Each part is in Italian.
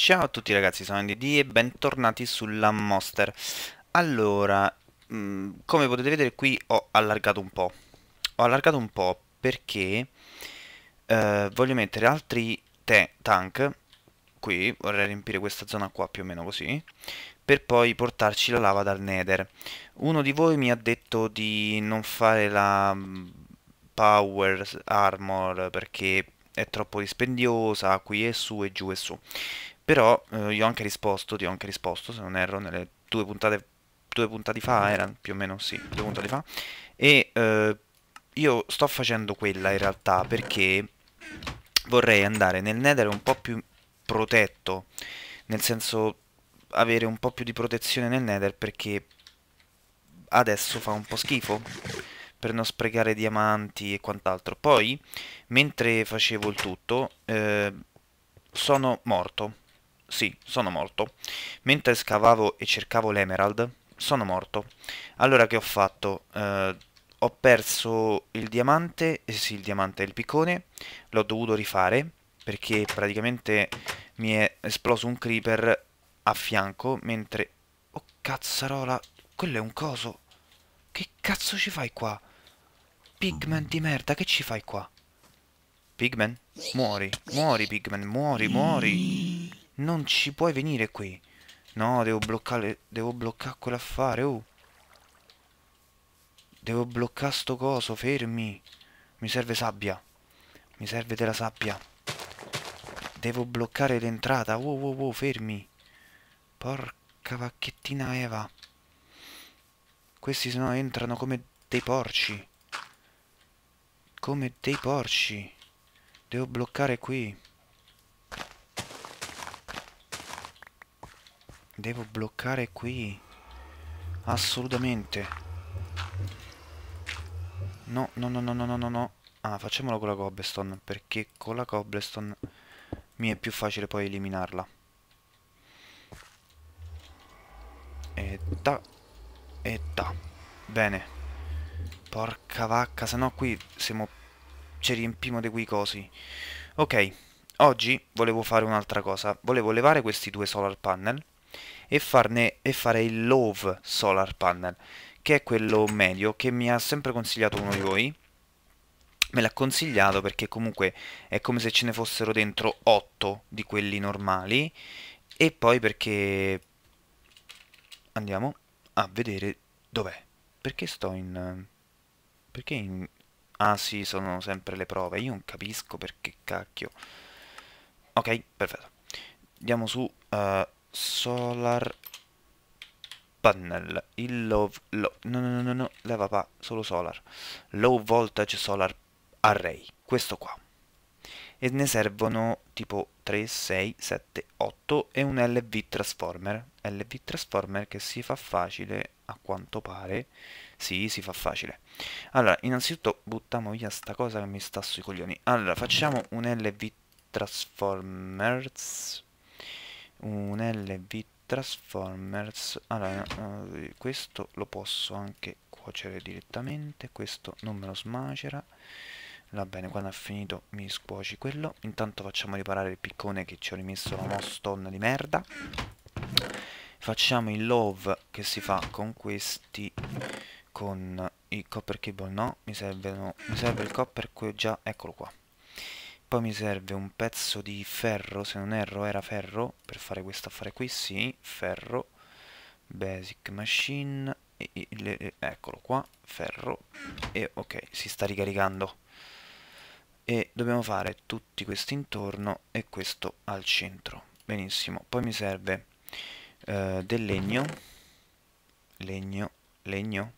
Ciao a tutti ragazzi, sono NDD e bentornati sulla Monster Allora, mm, come potete vedere qui ho allargato un po' Ho allargato un po' perché eh, voglio mettere altri tank Qui, vorrei riempire questa zona qua più o meno così Per poi portarci la lava dal nether Uno di voi mi ha detto di non fare la mm, power armor perché è troppo dispendiosa qui e su e giù e su però eh, io ho anche risposto, ti ho anche risposto, se non erro, nelle due puntate, due puntate fa, erano più o meno, sì, due puntate fa. E eh, io sto facendo quella in realtà perché vorrei andare nel nether un po' più protetto, nel senso avere un po' più di protezione nel nether perché adesso fa un po' schifo per non sprecare diamanti e quant'altro. Poi, mentre facevo il tutto, eh, sono morto sì, sono morto. Mentre scavavo e cercavo l'emerald, sono morto. Allora che ho fatto? Eh, ho perso il diamante, eh sì il diamante, il piccone, l'ho dovuto rifare perché praticamente mi è esploso un creeper a fianco mentre... Oh cazzarola, quello è un coso. Che cazzo ci fai qua? Pigman di merda, che ci fai qua? Pigman? Muori, muori Pigman, muori, muori. Non ci puoi venire qui. No, devo bloccare... Devo bloccare quell'affare, oh. Devo bloccare sto coso, fermi. Mi serve sabbia. Mi serve della sabbia. Devo bloccare l'entrata. Wow, wow, wow, fermi. Porca vacchettina Eva. Questi sennò entrano come dei porci. Come dei porci. Devo bloccare qui. Devo bloccare qui. Assolutamente. No, no, no, no, no, no, no, Ah, facciamolo con la cobblestone, perché con la cobblestone mi è più facile poi eliminarla. E ta. E ta. Bene. Porca vacca, sennò qui siamo... ci riempimo di quei cosi. Ok, oggi volevo fare un'altra cosa. Volevo levare questi due solar panel e, farne, e fare il Love Solar Panel, che è quello medio che mi ha sempre consigliato uno di voi. Me l'ha consigliato perché comunque è come se ce ne fossero dentro 8 di quelli normali e poi perché andiamo a vedere dov'è. Perché sto in... Perché in... Ah sì, sono sempre le prove. Io non capisco perché cacchio. Ok, perfetto. Andiamo su... Uh, solar panel il low, low no no no no leva pa solo solar low voltage solar array questo qua e ne servono tipo 3 6 7 8 e un lv transformer lv transformer che si fa facile a quanto pare sì si fa facile allora innanzitutto buttiamo via sta cosa che mi sta sui coglioni allora facciamo un lv transformers un LV Transformers allora eh, questo lo posso anche cuocere direttamente questo non me lo smacera va bene quando ha finito mi scuoci quello intanto facciamo riparare il piccone che ci ho rimesso la moston di merda facciamo il love che si fa con questi con i copper cable no mi, servono, mi serve il copper già eccolo qua poi mi serve un pezzo di ferro, se non erro era ferro, per fare questo affare qui, sì, ferro, basic machine, e, e, le, eccolo qua, ferro, e ok, si sta ricaricando. E dobbiamo fare tutti questi intorno e questo al centro. Benissimo, poi mi serve eh, del legno, legno, legno,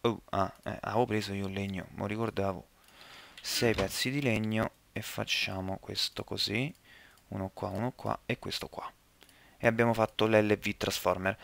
oh, ah, eh, avevo preso io il legno, non ricordavo, 6 pezzi di legno e facciamo questo così, uno qua, uno qua e questo qua. E abbiamo fatto l'LV transformer.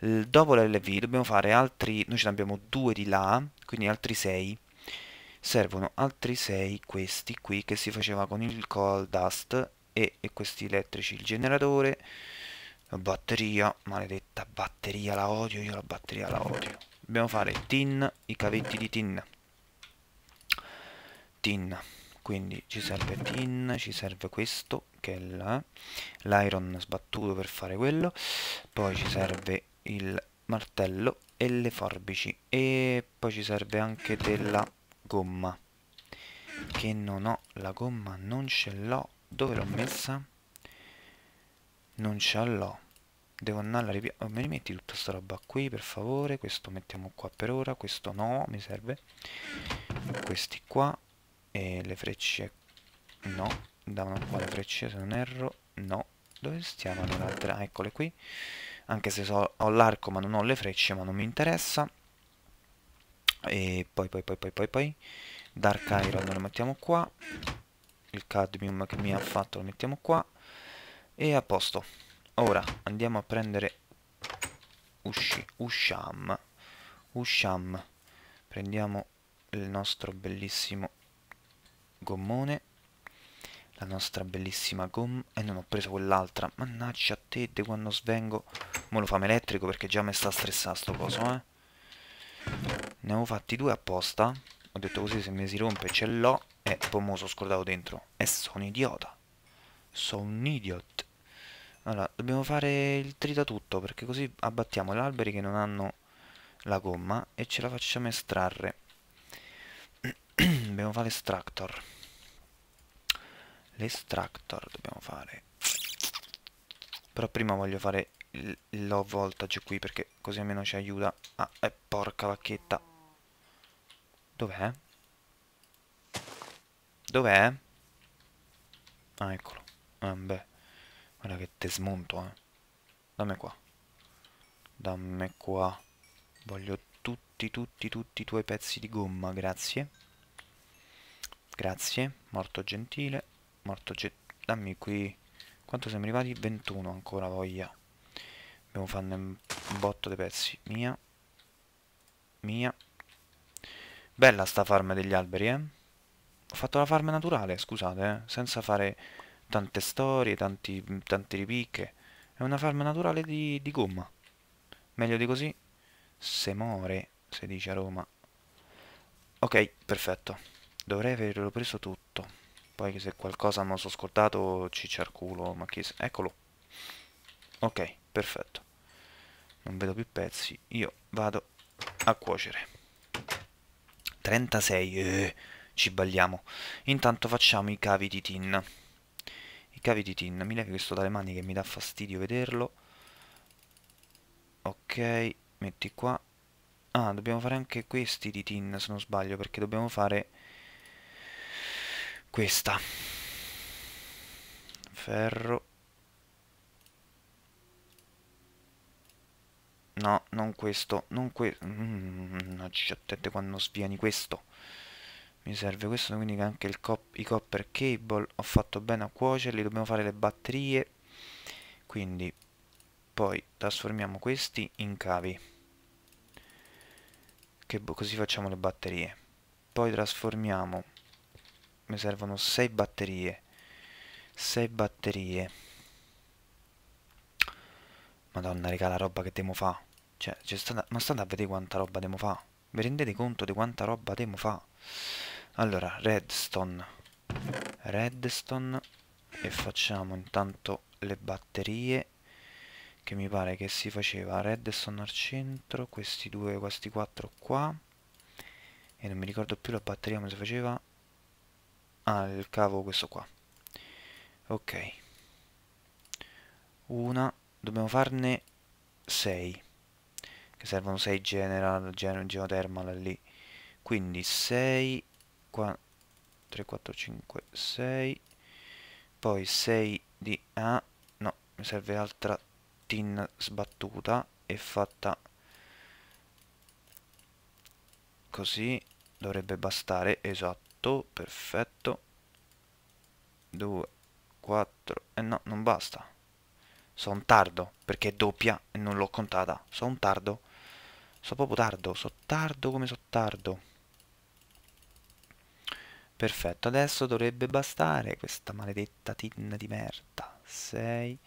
L dopo l'LV dobbiamo fare altri, noi ce ne abbiamo due di là, quindi altri 6. Servono altri 6 questi qui che si faceva con il coal dust e, e questi elettrici, il generatore, la batteria, maledetta batteria, la odio, io la batteria la odio. Dobbiamo fare tin, i cavetti di tin. Tin quindi ci serve tin, ci serve questo che è l'iron sbattuto per fare quello poi ci serve il martello e le forbici e poi ci serve anche della gomma che non ho la gomma non ce l'ho dove l'ho messa? non ce l'ho devo andare a ripiegare oh, mi rimetti tutta sta roba qui per favore questo mettiamo qua per ora questo no mi serve questi qua e le frecce... No, davano qua le frecce se non erro. No, dove stiamo le altre? Ah, eccole qui. Anche se so, ho l'arco ma non ho le frecce, ma non mi interessa. E poi, poi, poi, poi, poi, poi. Dark Iron lo mettiamo qua. Il cadmium che mi ha fatto lo mettiamo qua. E a posto. Ora andiamo a prendere usci Usham. Usham. Prendiamo il nostro bellissimo gommone la nostra bellissima gomma e eh, non ho preso quell'altra mannaggia a te de quando svengo mo lo famo elettrico perché già mi sta stressando sto coso eh ne avevo fatti due apposta ho detto così se mi si rompe ce l'ho e eh, poi mo sono scordato dentro e sono un idiota sono un idiot allora dobbiamo fare il trita tutto perché così abbattiamo gli alberi che non hanno la gomma e ce la facciamo estrarre dobbiamo fare l'extractor l'extractor dobbiamo fare però prima voglio fare low voltage qui perché così almeno ci aiuta ah eh, porca vacchetta dov'è? dov'è? ah eccolo ah, beh guarda che te smonto eh dammi qua dammi qua voglio tutti tutti tutti i tuoi pezzi di gomma grazie Grazie, morto gentile, morto gentile. Dammi qui. Quanto siamo arrivati? 21 ancora voglia. Dobbiamo farne un botto dei pezzi. Mia. Mia. Bella sta farma degli alberi, eh. Ho fatto la farma naturale, scusate, eh. Senza fare tante storie, tanti, tante ripicche. È una farma naturale di, di gomma. Meglio di così? Se muore, si dice a Roma. Ok, perfetto. Dovrei averlo preso tutto. Poi se qualcosa me lo so scordato ci cerculo, ma chi se... Eccolo. Ok, perfetto. Non vedo più pezzi. Io vado a cuocere. 36. Eh, ci balliamo. Intanto facciamo i cavi di tin. I cavi di tin. Mi levi questo dalle mani che mi dà fastidio vederlo. Ok, metti qua. Ah, dobbiamo fare anche questi di tin se non sbaglio, perché dobbiamo fare questa. Ferro. No, non questo, non questo. Mm, ci attende quando spiani questo. Mi serve questo, quindi anche il cop i copper cable. Ho fatto bene a cuocerli, dobbiamo fare le batterie. Quindi poi trasformiamo questi in cavi. Che così facciamo le batterie. Poi trasformiamo mi servono 6 batterie 6 batterie madonna regà la roba che devo fa cioè, stata... ma state a vedere quanta roba devo fa vi rendete conto di quanta roba devo fa allora redstone redstone e facciamo intanto le batterie che mi pare che si faceva redstone al centro questi due questi quattro qua e non mi ricordo più la batteria come si faceva ah cavo questo qua ok una dobbiamo farne 6 che servono 6 general gen geothermal lì quindi 6 qua 3 4 5 6 poi 6 di ah no mi serve altra tin sbattuta e fatta così dovrebbe bastare esatto perfetto, perfetto. 2, 4, e eh no, non basta. Sono un tardo, perché è doppia e non l'ho contata. Sono un tardo. Sono proprio tardo, sono tardo come sono tardo. Perfetto, adesso dovrebbe bastare questa maledetta tin di merda. 6,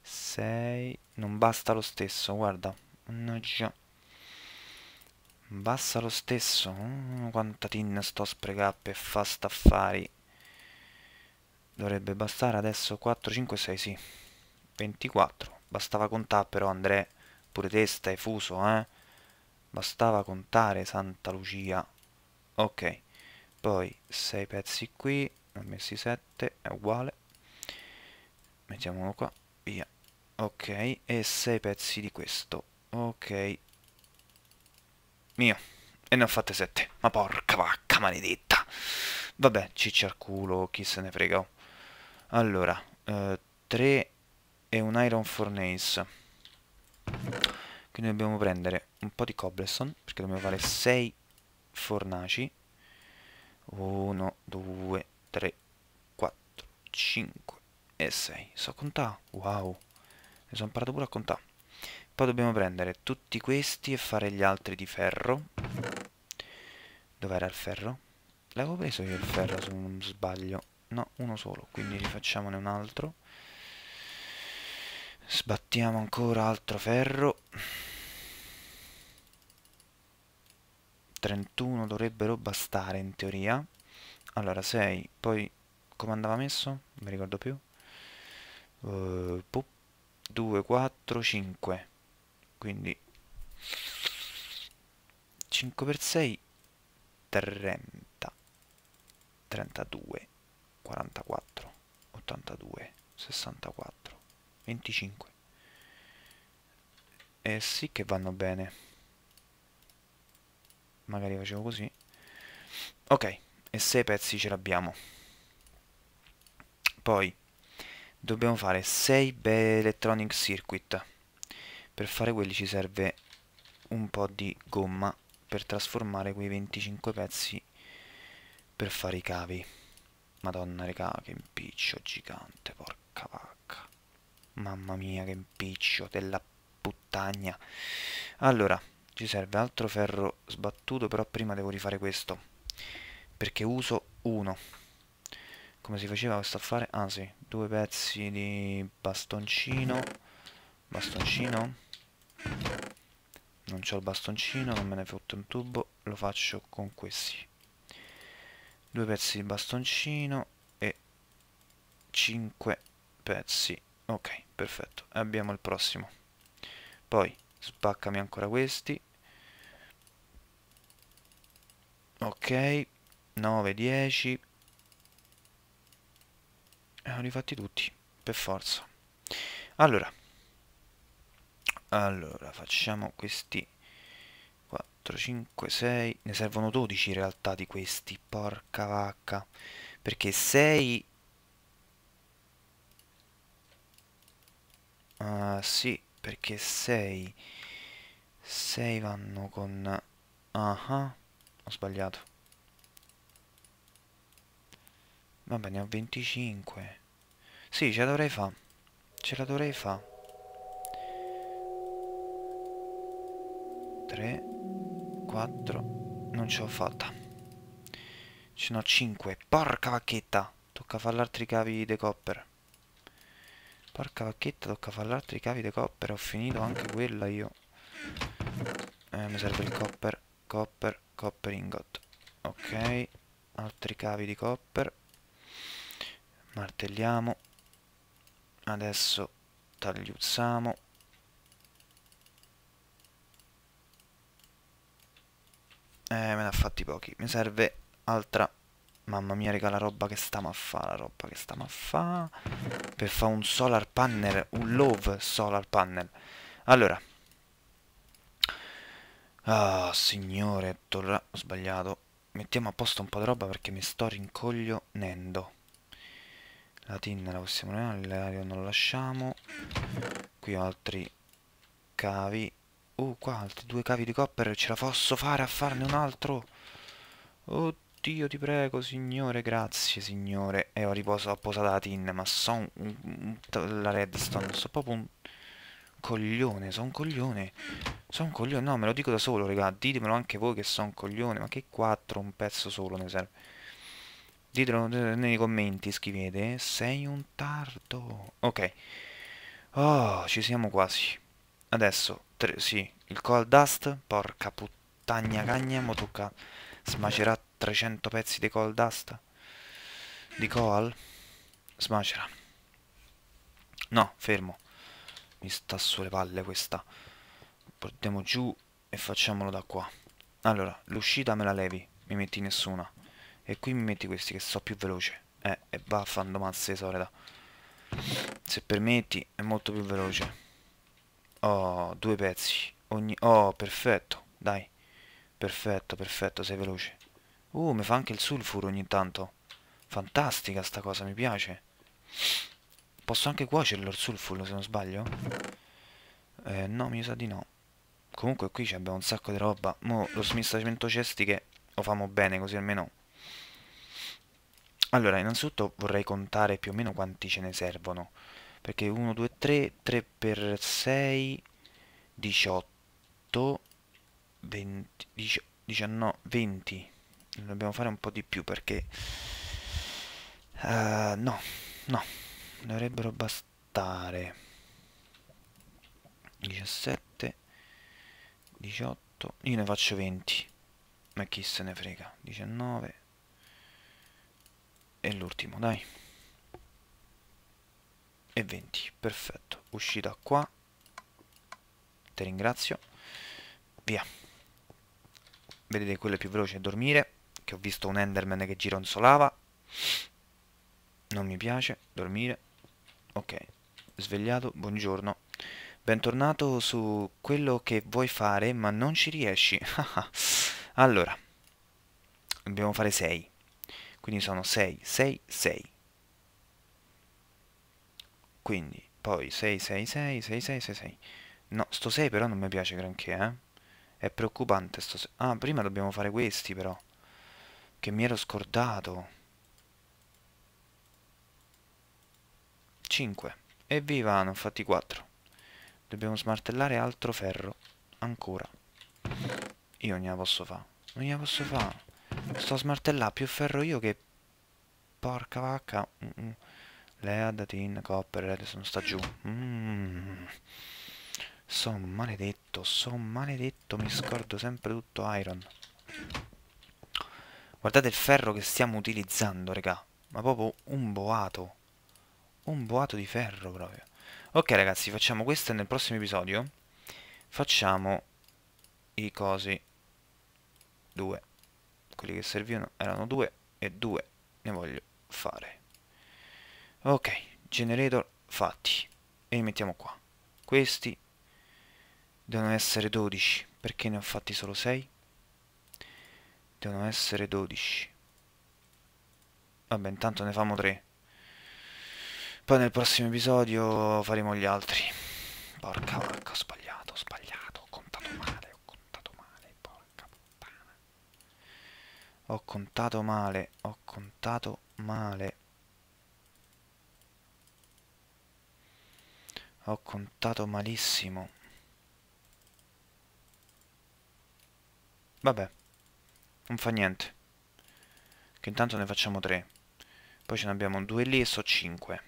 6, non basta lo stesso, guarda. Mannaggia. Basta lo stesso. Mm, quanta tin sto sprecando per fa staffari. Dovrebbe bastare adesso 4, 5, 6, sì. 24. Bastava contare però, Andrea. Pure testa e fuso, eh. Bastava contare, Santa Lucia. Ok. Poi 6 pezzi qui. Ne ho messi 7, è uguale. Mettiamolo qua, via. Ok, e 6 pezzi di questo. Ok, mio. E ne ho fatte sette. Ma porca vacca maledetta. Vabbè, ciccia al culo, chi se ne frega. Oh. Allora, 3 eh, e un Iron Furnace. Quindi dobbiamo prendere un po' di cobblestone, perché dobbiamo fare 6 fornaci. 1, 2, 3, 4, 5 e 6. So contare? Wow. Mi sono imparato pure a contare. Poi dobbiamo prendere tutti questi e fare gli altri di ferro. Dov'era il ferro? L'avevo preso io il ferro, se non sbaglio. No, uno solo, quindi rifacciamone un altro. Sbattiamo ancora altro ferro. 31 dovrebbero bastare in teoria. Allora 6, poi come andava messo? Non mi ricordo più. Uh, pup 2, 4, 5 quindi 5 per 6 30 32 44 82 64 25 e eh sì che vanno bene magari facevo così ok e 6 pezzi ce l'abbiamo poi dobbiamo fare 6 electronic circuit per fare quelli ci serve un po' di gomma per trasformare quei 25 pezzi per fare i cavi madonna regà che impiccio gigante porca vacca mamma mia che impiccio della puttagna allora ci serve altro ferro sbattuto però prima devo rifare questo perché uso uno come si faceva questo affare? ah sì due pezzi di bastoncino bastoncino non c'ho il bastoncino non me ne fotto un tubo lo faccio con questi due pezzi di bastoncino e 5 pezzi ok perfetto abbiamo il prossimo poi spaccami ancora questi ok 9 10 hanno eh, rifatti tutti, per forza. Allora. Allora, facciamo questi 4, 5, 6. Ne servono 12 in realtà di questi. Porca vacca. Perché 6... Ah, sì, perché 6... 6 vanno con... Ah, ho sbagliato. Vabbè, ne ho 25. Sì, ce la dovrei fa. Ce la dovrei fa. 3, 4, non ce l'ho fatta. Ce n'ho 5. Porca vacchetta! Tocca fare altri cavi di copper. Porca vacchetta, tocca fare altri cavi di copper. Ho finito anche quella io. Eh, mi serve il copper, copper, copper ingot. Ok. Altri cavi di copper martelliamo adesso tagliuzziamo eh me ne ha fatti pochi mi serve altra mamma mia raga la roba che stiamo a fare la roba che stiamo a fare per fare un solar panel un love solar panel allora ah oh, signore torra ho sbagliato mettiamo a posto un po' di roba perché mi sto rincoglionendo la tin la possiamo levare l'aereo non lo lasciamo qui ho altri cavi uh qua altri due cavi di copper ce la posso fare a farne un altro oddio ti prego signore grazie signore e eh, ho riposo ho posato la tin ma sono un, un, la redstone sono proprio un coglione sono un coglione sono un coglione no me lo dico da solo regà ditemelo anche voi che sono un coglione ma che quattro un pezzo solo ne serve Ditelo nei commenti, scrivete. Sei un tardo. Ok. Oh, ci siamo quasi. Adesso, tre, sì, il cold dust. Porca puttagna cagna, mo tocca smacerà 300 pezzi di coal dust. Di coal? Smacera. No, fermo. Mi sta sulle palle questa. Portiamo giù e facciamolo da qua. Allora, l'uscita me la levi. Mi metti nessuna. E qui mi metti questi che so più veloce. Eh, e va fando mazze Se permetti, è molto più veloce. Oh, due pezzi. Ogni... Oh, perfetto. Dai. Perfetto, perfetto, sei veloce. Uh, mi fa anche il sulfuro ogni tanto. Fantastica sta cosa, mi piace. Posso anche cuocerlo il sulfuro, se non sbaglio? Eh, no, mi sa di no. Comunque qui abbiamo un sacco di roba. Mo lo smistamento cesti che lo famo bene, così almeno allora, innanzitutto vorrei contare più o meno quanti ce ne servono. Perché 1, 2, 3, 3 per 6, 18, 20, 19, 20. Dobbiamo fare un po' di più perché... Uh, no, no, dovrebbero bastare. 17, 18, io ne faccio 20. Ma chi se ne frega? 19, e l'ultimo, dai. E 20, perfetto. Uscita qua. Ti ringrazio. Via. Vedete quello è più veloce è dormire, che ho visto un Enderman che gironzolava. Non mi piace dormire. Ok, svegliato, buongiorno. Bentornato su quello che vuoi fare ma non ci riesci. allora, dobbiamo fare 6 quindi sono 6, 6, 6. Quindi, poi 6, 6, 6, 6, 6, 6, 6. No, sto 6 però non mi piace granché, eh. È preoccupante sto 6. Ah, prima dobbiamo fare questi però. Che mi ero scordato. 5. Evviva, non fatti 4. Dobbiamo smartellare altro ferro. Ancora. Io non gliela posso fare. Non gliela posso fare. Sto a smartellare più ferro io che... Porca vacca. Mm -mm. Lead, tin, copper, adesso non sta giù. Mm. Son maledetto, sono maledetto, mi scordo sempre tutto iron. Guardate il ferro che stiamo utilizzando, raga. Ma proprio un boato. Un boato di ferro proprio. Ok ragazzi, facciamo questo e nel prossimo episodio facciamo i cosi 2 quelli che servivano erano due e due ne voglio fare ok generator fatti e li mettiamo qua questi devono essere 12 perché ne ho fatti solo 6 devono essere 12 vabbè intanto ne famo 3 poi nel prossimo episodio faremo gli altri porca porca sbagliata Ho contato male, ho contato male. Ho contato malissimo. Vabbè, non fa niente. Che intanto ne facciamo tre. Poi ce ne abbiamo due lì e so cinque.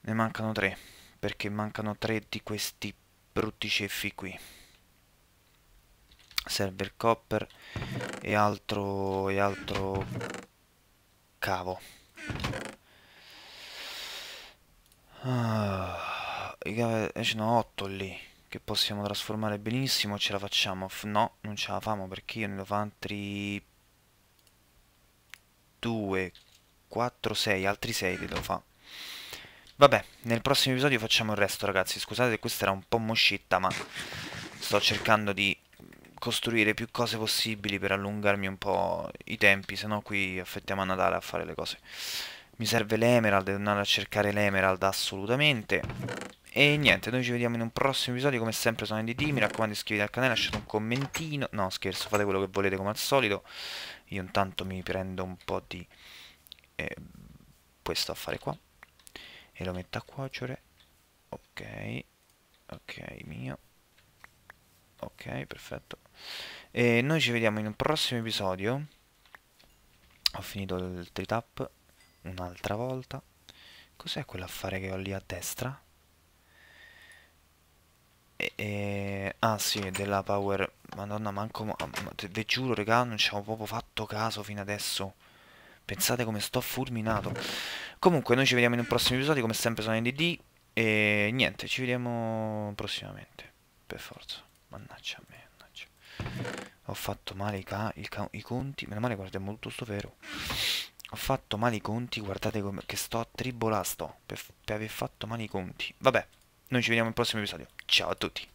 Ne mancano tre, perché mancano tre di questi brutti ceffi qui serve il copper e altro, e altro cavo ah, e ce ne ho 8 lì che possiamo trasformare benissimo ce la facciamo no non ce la famo perché io ne ho altri 2 4 6 altri 6 li devo fare Vabbè, nel prossimo episodio facciamo il resto ragazzi, scusate questa era un po' moscitta ma sto cercando di costruire più cose possibili per allungarmi un po' i tempi, se no qui affettiamo a Natale a fare le cose. Mi serve l'Emerald, devo andare a cercare l'Emerald assolutamente. E niente, noi ci vediamo in un prossimo episodio, come sempre sono NDT, mi raccomando iscrivetevi al canale, lasciate un commentino, no scherzo, fate quello che volete come al solito, io intanto mi prendo un po' di eh, questo a fare qua, e lo metto a cuocere, ok, ok mio, ok perfetto, e noi ci vediamo in un prossimo episodio. Ho finito il tritap un'altra volta. Cos'è quell'affare che ho lì a destra? E, e... Ah sì, della power... Madonna, manco... Ah, ma, te giuro, regà, non ci avevo proprio fatto caso fino adesso. Pensate come sto fulminato. Comunque, noi ci vediamo in un prossimo episodio. Come sempre sono NDD. E niente, ci vediamo prossimamente. Per forza. Mannaggia a me. Ho fatto male i, i conti. Meno male guardiamo tutto sto vero. Ho fatto male i conti, guardate come che sto a tribolà sto. Per, per aver fatto male i conti. Vabbè, noi ci vediamo al prossimo episodio. Ciao a tutti.